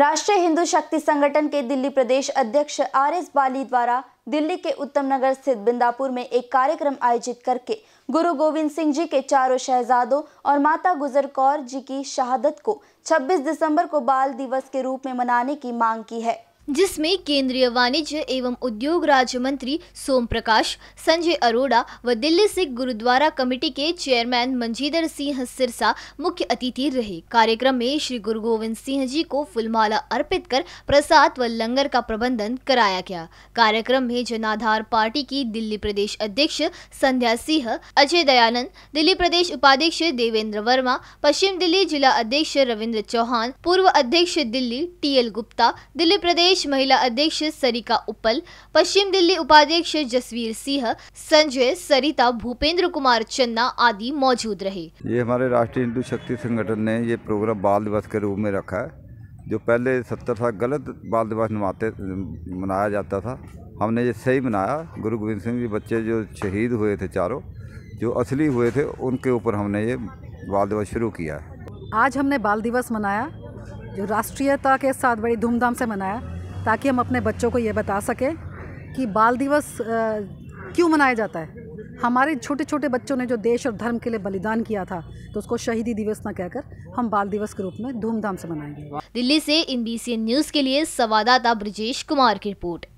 राष्ट्रीय हिंदू शक्ति संगठन के दिल्ली प्रदेश अध्यक्ष आर एस बाली द्वारा दिल्ली के उत्तम नगर स्थित बिंदापुर में एक कार्यक्रम आयोजित करके गुरु गोविंद सिंह जी के चारों शहजादों और माता गुजर कौर जी की शहादत को 26 दिसंबर को बाल दिवस के रूप में मनाने की मांग की है जिसमें केंद्रीय वाणिज्य एवं उद्योग राज्य मंत्री सोम प्रकाश संजय अरोड़ा व दिल्ली सिख गुरुद्वारा कमेटी के चेयरमैन मंजीदर सिंह सिरसा मुख्य अतिथि रहे कार्यक्रम में श्री गुरु गोविंद सिंह जी को फुलमाला अर्पित कर प्रसाद व लंगर का प्रबंधन कराया गया कार्यक्रम में जनाधार पार्टी की दिल्ली प्रदेश अध्यक्ष संध्या सिंह अजय दयानंद दिल्ली प्रदेश उपाध्यक्ष देवेंद्र वर्मा पश्चिम दिल्ली जिला अध्यक्ष रविन्द्र चौहान पूर्व अध्यक्ष दिल्ली टी एल गुप्ता दिल्ली प्रदेश प्रदेश महिला अध्यक्ष सरिका उपल पश्चिम दिल्ली उपाध्यक्ष जसवीर सिंह संजय सरिता भूपेंद्र कुमार चन्ना आदि मौजूद रहे ये हमारे राष्ट्रीय हिंदू शक्ति संगठन ने ये प्रोग्राम बाल दिवस के रूप में रखा है जो पहले सत्तर साल गलत बाल दिवस मनाते मनाया जाता था हमने ये सही मनाया गुरु गोविंद सिंह जी बच्चे जो शहीद हुए थे चारों जो असली हुए थे उनके ऊपर हमने ये बाल दिवस शुरू किया है आज हमने बाल दिवस मनाया जो राष्ट्रीयता के साथ बड़ी धूमधाम से मनाया ताकि हम अपने बच्चों को ये बता सकें कि बाल दिवस क्यों मनाया जाता है हमारे छोटे छोटे बच्चों ने जो देश और धर्म के लिए बलिदान किया था तो उसको शहीदी दिवस न कहकर हम बाल दिवस के रूप में धूमधाम से मनाएंगे दिल्ली से इन न्यूज़ के लिए संवाददाता ब्रजेश कुमार की रिपोर्ट